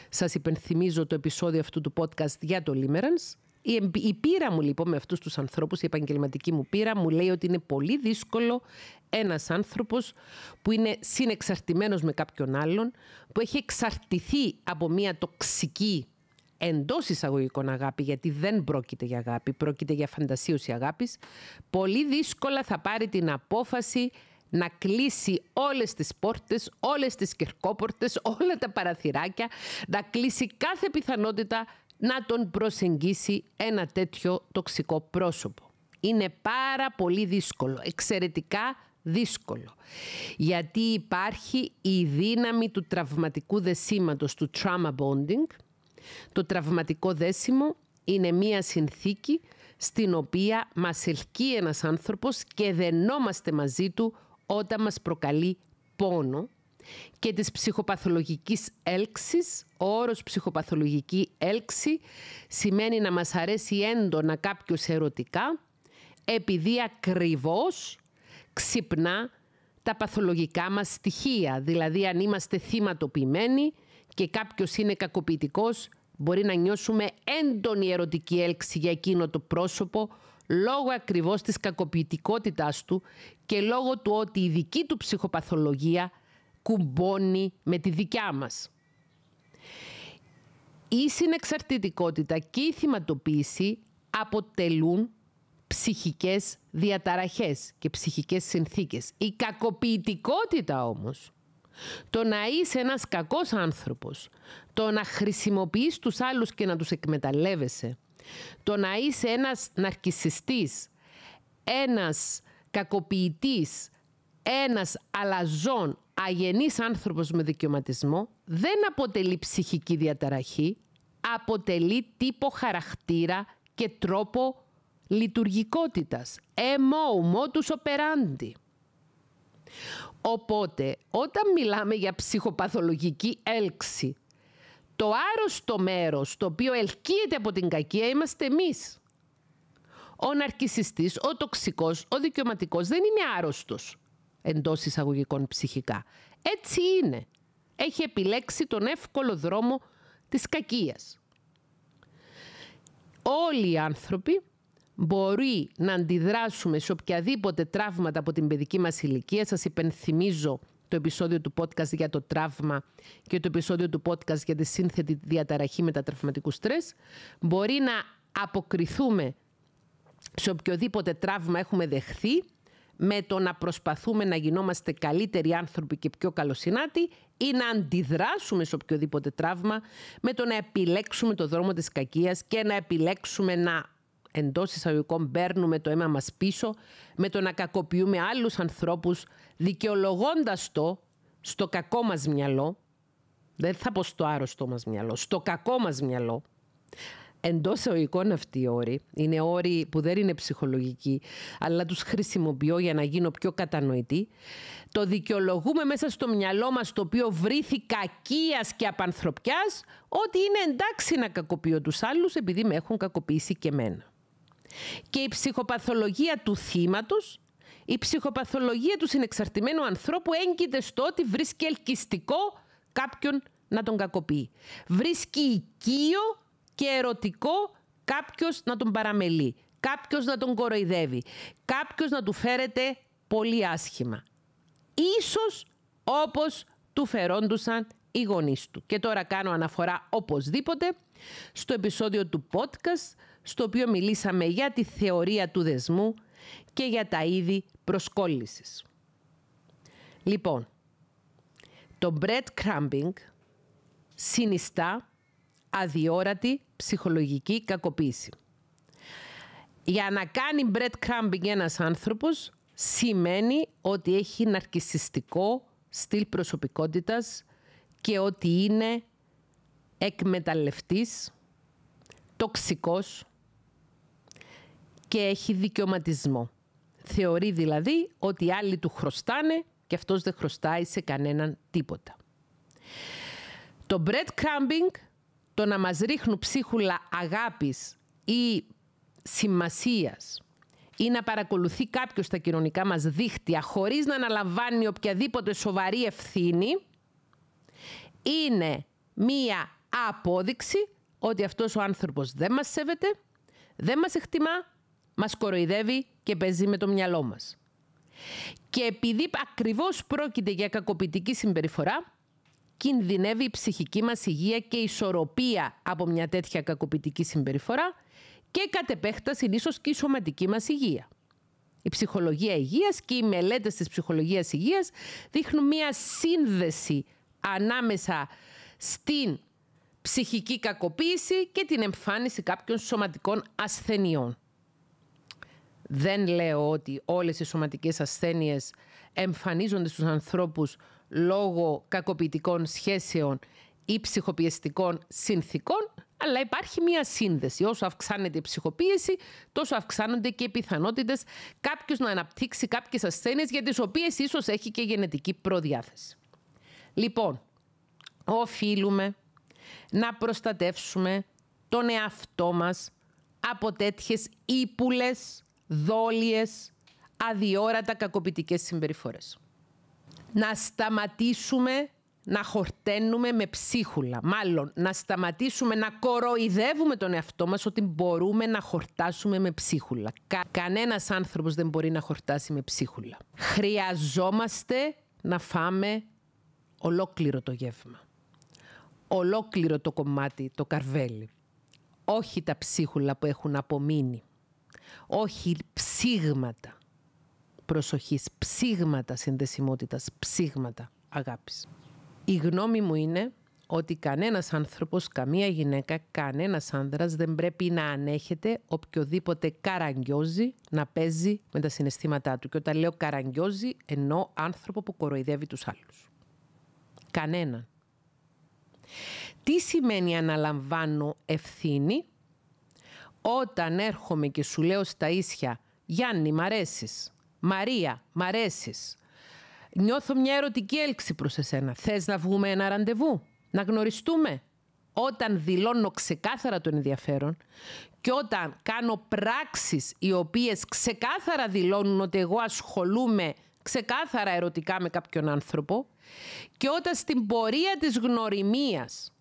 Σας υπενθυμίζω το επεισόδιο αυτού του podcast για το limerence. Η πείρα μου λοιπόν με αυτούς τους ανθρώπους, η επαγγελματική μου πείρα, μου λέει ότι είναι πολύ δύσκολο ένας άνθρωπος που είναι συνεξαρτημένος με κάποιον άλλον, που έχει εξαρτηθεί από μια τοξική εντός εισαγωγικών αγάπη, γιατί δεν πρόκειται για αγάπη, πρόκειται για φαντασίωση αγάπης, πολύ δύσκολα θα πάρει την απόφαση να κλείσει όλες τις πόρτες, όλες τις κερκόπορτες, όλα τα παραθυράκια, να κλείσει κάθε πιθανότητα να τον προσεγγίσει ένα τέτοιο τοξικό πρόσωπο. Είναι πάρα πολύ δύσκολο, εξαιρετικά δύσκολο. Γιατί υπάρχει η δύναμη του τραυματικού δεσίματος, του trauma bonding, το τραυματικό δέσιμο είναι μία συνθήκη στην οποία μας ελκύει ένας άνθρωπος και δενόμαστε μαζί του όταν μας προκαλεί πόνο και της ψυχοπαθολογικής έλξης. Ο όρος ψυχοπαθολογική έλξη σημαίνει να μας αρέσει έντονα κάποιος ερωτικά επειδή ακριβώς ξυπνά τα παθολογικά μας στοιχεία. Δηλαδή αν είμαστε θυματοποιημένοι, και κάποιος είναι κακοποιητικός, μπορεί να νιώσουμε έντονη ερωτική έλξη για εκείνο το πρόσωπο λόγω ακριβώς της κακοποιητικότητάς του και λόγω του ότι η δική του ψυχοπαθολογία κουμπώνει με τη δικιά μας. Η συνεξαρτητικότητα και η θυματοποίηση αποτελούν ψυχικές διαταραχές και ψυχικές συνθήκες. Η κακοποιητικότητα όμως το να είσαι ένας κακός άνθρωπος, το να χρησιμοποιείς τους άλλους και να τους εκμεταλλεύεσαι, το να είσαι ένας ναρκισιστής, ένας κακοποιητής, ένας αλαζόν, αγενής άνθρωπος με δικαιωματισμό, δεν αποτελεί ψυχική διαταραχή, αποτελεί τύπο χαρακτήρα και τρόπο λειτουργικότητας. MO, τους operandi. Οπότε, όταν μιλάμε για ψυχοπαθολογική έλξη, το άρρωστο μέρος το οποίο ελκύεται από την κακία είμαστε εμείς. Ο ναρκισιστής, ο τοξικός, ο δικαιωματικός δεν είναι άρρωστος εντός εισαγωγικών ψυχικά. Έτσι είναι. Έχει επιλέξει τον εύκολο δρόμο της κακίας. Όλοι οι άνθρωποι μπορεί να αντιδράσουμε σε οποιαδήποτε τραύματα από την παιδική μας ηλικία. Σας υπενθυμίζω το επεισόδιο του podcast για το τραύμα και το επεισόδιο του podcast για τη σύνθετη διαταραχή μετατραυματικού στρες. Μπορεί να αποκριθούμε σε οποιοδήποτε τραύμα έχουμε δεχθεί με το να προσπαθούμε να γινόμαστε καλύτεροι άνθρωποι και πιο καλοσυνάτοι ή να αντιδράσουμε σε οποιοδήποτε τραύμα με το να επιλέξουμε το δρόμο της κακίας και να επιλέξουμε να εντός εισαγωγικών παίρνουμε το αίμα μας πίσω με το να κακοποιούμε άλλους ανθρώπους δικαιολογώντας το στο κακό μας μυαλό, δεν θα πω στο άρρωστό μας μυαλό, στο κακό μας μυαλό, εντός εισαγωγικών αυτοί οι όροι, είναι όροι που δεν είναι ψυχολογικοί, αλλά τους χρησιμοποιώ για να γίνω πιο κατανοητή, το δικαιολογούμε μέσα στο μυαλό μας, το οποίο βρήθη κακίας και απανθρωπιάς, ότι είναι εντάξει να κακοποιώ τους άλλους επειδή με έχουν κακοποιήσει και εμένα. Και η ψυχοπαθολογία του θύματος, η ψυχοπαθολογία του συνεξαρτημένου ανθρώπου έγκυται στο ότι βρίσκει ελκυστικό κάποιον να τον κακοποιεί. Βρίσκει οικείο και ερωτικό κάποιος να τον παραμελεί, κάποιος να τον κοροϊδεύει, κάποιος να του φέρεται πολύ άσχημα. Ίσως όπως του φερόντουσαν οι γονείς του. Και τώρα κάνω αναφορά οπωσδήποτε στο επεισόδιο του podcast στο οποίο μιλήσαμε για τη θεωρία του δεσμού και για τα είδη προσκόλλησης. Λοιπόν, το breadcrumbing συνιστά αδιόρατη ψυχολογική κακοποίηση. Για να κάνει breadcrumbing ένας άνθρωπος σημαίνει ότι έχει ναρκισιστικό στυλ προσωπικότητας και ότι είναι εκμεταλλευτής, τοξικός, και έχει δικαιωματισμό. Θεωρεί δηλαδή ότι άλλοι του χρωστάνε και αυτός δεν χρωστάει σε κανέναν τίποτα. Το breadcrumbing, το να μας ρίχνουν ψίχουλα αγάπης ή σημασίας ή να παρακολουθεί κάποιος τα κοινωνικά μας δίχτυα χωρίς να αναλαμβάνει οποιαδήποτε σοβαρή ευθύνη, είναι μία απόδειξη ότι αυτός ο άνθρωπος δεν μας σέβεται, δεν μας εκτιμά μας κοροϊδεύει και παίζει με το μυαλό μας. Και επειδή ακριβώς πρόκειται για κακοποιητική συμπεριφορά, κινδυνεύει η ψυχική μας υγεία και η ισορροπία από μια τέτοια κακοποιητική συμπεριφορά και κατ' επέκταση ίσως και η σωματική μας υγεία. Η ψυχολογία υγείας και οι μελέτες της ψυχολογίας υγείας δείχνουν μια σύνδεση ανάμεσα στην ψυχική κακοποίηση και την εμφάνιση κάποιων σωματικών ασθενειών. Δεν λέω ότι όλες οι σωματικές ασθένειες εμφανίζονται στους ανθρώπους λόγω κακοποιητικών σχέσεων ή ψυχοπιεστικών συνθήκων, αλλά υπάρχει μία σύνδεση. Όσο αυξάνεται η ψυχοπίεση, τόσο η ψυχοποιηση τοσο αυξανονται και οι πιθανότητες κάποιος να αναπτύξει κάποιες ασθένειες για τις οποίες ίσως έχει και γενετική προδιάθεση. Λοιπόν, οφείλουμε να προστατεύσουμε τον εαυτό μας από τέτοιες ύπουλες δόλιες, αδιόρατα κακοπιτικές συμπεριφορές. Να σταματήσουμε να χορταίνουμε με ψίχουλα. Μάλλον, να σταματήσουμε να κοροϊδεύουμε τον εαυτό μας ότι μπορούμε να χορτάσουμε με ψίχουλα. Κα- κανένας άνθρωπος δεν μπορεί να χορτάσει με ψίχουλα. Χρειαζόμαστε να φάμε ολόκληρο το γεύμα. Ολόκληρο το κομμάτι, το καρβέλι. Όχι τα ψίχουλα που έχουν απομείνει όχι ψήγματα προσοχής, ψήγματα συνδεσιμότητας, ψήγματα αγάπης. Η γνώμη μου είναι ότι κανένας άνθρωπος, καμία γυναίκα, κανένας άνδρας δεν πρέπει να ανέχεται οποιοδήποτε καραγκιόζει να παίζει με τα συναισθήματά του. Και όταν λέω καραγκιόζει εννοώ άνθρωπο που κοροϊδεύει τους άλλους. Κανέναν. Τι σημαίνει αναλαμβάνω ευθύνη όταν έρχομαι και σου λέω στα ίσια, Γιάννη, μ' αρέσεις. Μαρία, μ' αρέσεις. Νιώθω μια ερωτική έλξη προς εσένα. Θες να βγούμε ένα ραντεβού, να γνωριστούμε. Όταν δηλώνω ξεκάθαρα το ενδιαφέρον και όταν κάνω πράξεις οι οποίες ξεκάθαρα δηλώνουν ότι εγώ ασχολούμαι ξεκάθαρα ερωτικά με κάποιον άνθρωπο και όταν στην πορεία της γνωριμίας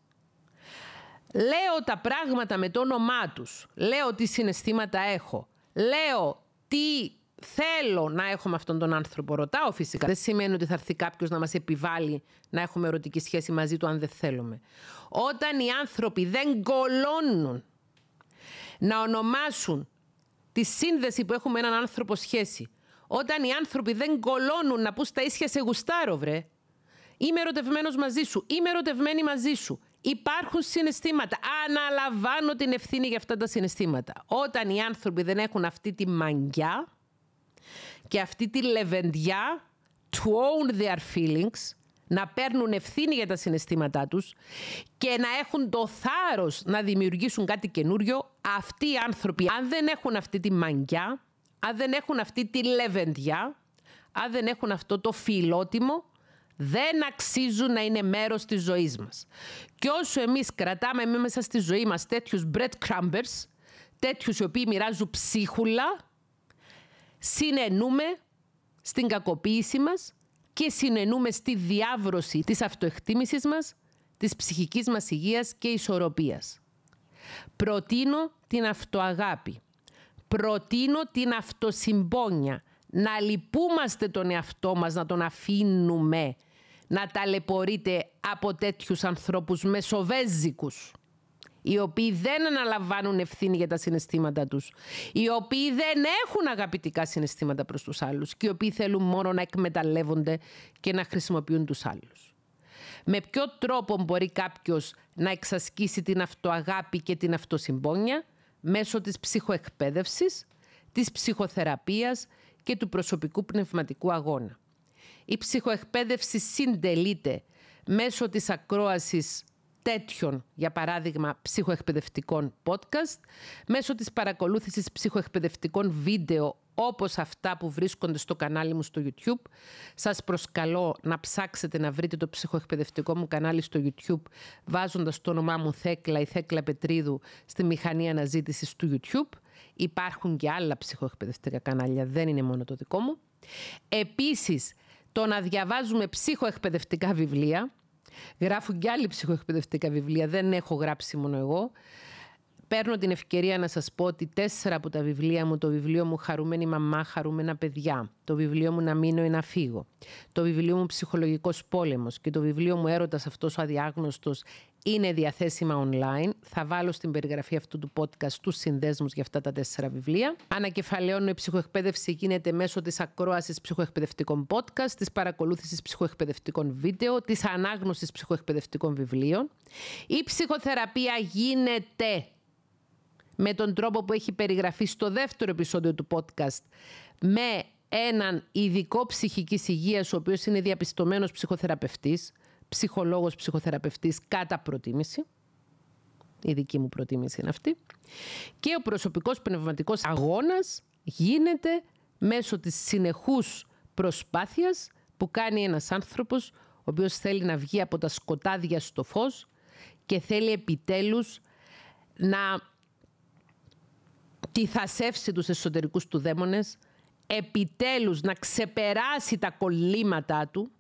Λέω τα πράγματα με το όνομά τους. Λέω τι συναισθήματα έχω. Λέω τι θέλω να έχω με αυτόν τον άνθρωπο. Ρωτάω φυσικά. Δεν σημαίνει ότι θα έρθει κάποιος να μας επιβάλλει να έχουμε ερωτική σχέση μαζί του, αν δεν θέλουμε. Όταν οι άνθρωποι δεν κολώνουν να ονομάσουν τη σύνδεση που έχουμε με έναν άνθρωπο σχέση, όταν οι άνθρωποι δεν κολώνουν να πούν τα ίσια σε γουστάρω βρε, είμαι ερωτευμένος μαζί σου, είμαι ερωτευμένη μαζί σου, Υπάρχουν συναισθήματα. Αναλαμβάνω την ευθύνη για αυτά τα συναισθήματα. Όταν οι άνθρωποι δεν έχουν αυτή τη μαγιά και αυτή τη λεβεντιά to own their feelings, να παίρνουν ευθύνη για τα συναισθήματά τους και να έχουν το θάρρος να δημιουργήσουν κάτι καινούριο, αυτοί οι άνθρωποι, αν δεν έχουν αυτή τη μαγιά, αν δεν έχουν αυτή τη λεβεντιά, αν δεν έχουν αυτό το φιλότιμο, δεν αξίζουν να είναι μέρος της ζωής μας. Και όσο εμείς κρατάμε μέσα στη ζωή μας τέτοιους breadcrumbers, τέτοιους οι οποίοι μοιράζουν ψίχουλα, συνενούμε στην κακοποίηση μας και συνενούμε στη διάβρωση της αυτοεκτίμησης μας, της ψυχικής μας υγείας και ισορροπίας. Προτείνω την αυτοαγάπη. Προτείνω την αυτοσυμπόνια. Να λυπούμαστε τον εαυτό μας, να τον αφήνουμε να ταλαιπωρείται από τέτοιους ανθρώπους μεσοβέζικους οι οποίοι δεν αναλαμβάνουν ευθύνη για τα συναισθήματα τους, οι οποίοι δεν έχουν αγαπητικά συναισθήματα προς τους άλλους και οι οποίοι θέλουν μόνο να εκμεταλλεύονται και να χρησιμοποιούν τους άλλους. Με ποιο τρόπο μπορεί κάποιος να εξασκήσει την αυτοαγάπη και την αυτοσυμπόνια μέσω της ψυχοεκπαίδευσης, της ψυχοθεραπείας και του προσωπικού πνευματικού αγώνα η ψυχοεκπαίδευση συντελείται μέσω της ακρόασης τέτοιων, για παράδειγμα, ψυχοεκπαιδευτικών podcast, μέσω της παρακολούθησης ψυχοεκπαιδευτικών βίντεο όπως αυτά που βρίσκονται στο κανάλι μου στο YouTube. Σας προσκαλώ να ψάξετε να βρείτε το ψυχοεκπαιδευτικό μου κανάλι στο YouTube βάζοντας το όνομά μου Θέκλα ή Θέκλα Πετρίδου στη μηχανή αναζήτησης του YouTube. Υπάρχουν και άλλα ψυχοεκπαιδευτικά κανάλια, δεν είναι μόνο το δικό μου. Επίσης, το να διαβάζουμε ψυχοεκπαιδευτικά βιβλία. Γράφουν κι άλλοι ψυχοεκπαιδευτικά βιβλία, δεν έχω γράψει μόνο εγώ. Παίρνω την ευκαιρία να σας πω ότι τέσσερα από τα βιβλία μου, το βιβλίο μου «Χαρούμενη μαμά, χαρούμενα παιδιά», το βιβλίο μου «Να μείνω ή να φύγω», το βιβλίο μου «Ψυχολογικός πόλεμος» και το βιβλίο μου «Έρωτας αυτός ο αδιάγνωστος» είναι διαθέσιμα online. Θα βάλω στην περιγραφή αυτού του podcast τους συνδέσμους για αυτά τα τέσσερα βιβλία. Ανακεφαλαιώνω η ψυχοεκπαίδευση γίνεται μέσω της ακρόασης ψυχοεκπαιδευτικών podcast, της παρακολούθησης ψυχοεκπαιδευτικών βίντεο, της ανάγνωσης ψυχοεκπαιδευτικών βιβλίων. Η ψυχοθεραπεία γίνεται με τον τρόπο που έχει περιγραφεί στο δεύτερο επεισόδιο του podcast με έναν ειδικό ψυχικής υγείας ο οποίος είναι διαπιστωμένος ψυχοθεραπευτής ψυχολόγος, ψυχοθεραπευτής κατά προτίμηση. Η δική μου προτίμηση είναι αυτή. Και ο προσωπικός πνευματικός αγώνας γίνεται μέσω της συνεχούς προσπάθειας που κάνει ένας άνθρωπος ο οποίος θέλει να βγει από τα σκοτάδια στο φως και θέλει επιτέλους να τυθασεύσει τους εσωτερικούς του δαίμονες, επιτέλους να ξεπεράσει τα κολλήματά του,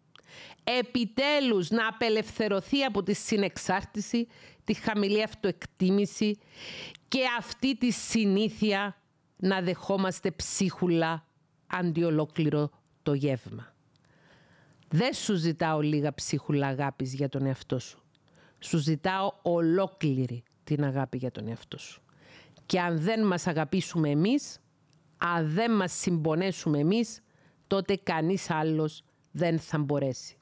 επιτέλους να απελευθερωθεί από τη συνεξάρτηση, τη χαμηλή αυτοεκτίμηση και αυτή τη συνήθεια να δεχόμαστε ψίχουλα αντιολόκληρο το γεύμα. Δεν σου ζητάω λίγα ψίχουλα αγάπης για τον εαυτό σου. Σου ζητάω ολόκληρη την αγάπη για τον εαυτό σου. Και αν δεν μας αγαπήσουμε εμείς, αν δεν μας συμπονέσουμε εμείς, τότε κανείς άλλος δεν θα μπορέσει.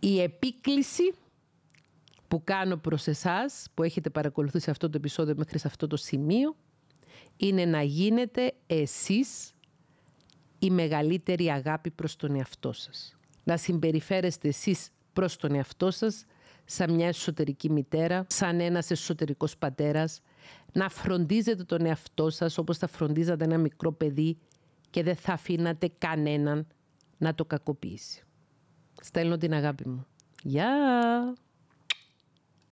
Η επίκληση που κάνω προς εσάς, που έχετε παρακολουθήσει αυτό το επεισόδιο μέχρι σε αυτό το σημείο, είναι να γίνετε εσείς η μεγαλύτερη αγάπη προς τον εαυτό σας. Να συμπεριφέρεστε εσείς προς τον εαυτό σας σαν μια εσωτερική μητέρα, σαν ένας εσωτερικός πατέρας, να φροντίζετε τον εαυτό σας όπως θα φροντίζατε ένα μικρό παιδί και δεν θα αφήνατε κανέναν να το κακοποιήσει. Στέλνω την αγάπη μου. Γεια!